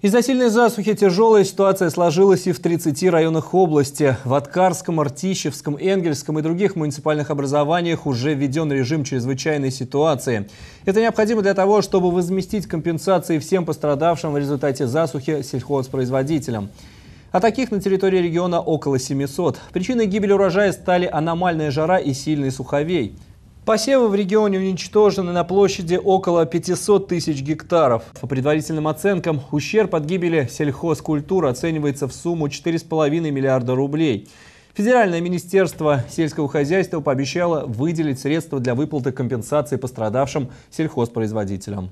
Из-за сильной засухи тяжелая ситуация сложилась и в 30 районах области. В Аткарском, Артищевском, Энгельском и других муниципальных образованиях уже введен режим чрезвычайной ситуации. Это необходимо для того, чтобы возместить компенсации всем пострадавшим в результате засухи сельхозпроизводителям. А таких на территории региона около 700. Причиной гибели урожая стали аномальная жара и сильный суховей – Посевы в регионе уничтожены на площади около 500 тысяч гектаров. По предварительным оценкам, ущерб от гибели сельхозкультур оценивается в сумму 4,5 миллиарда рублей. Федеральное министерство сельского хозяйства пообещало выделить средства для выплаты компенсации пострадавшим сельхозпроизводителям.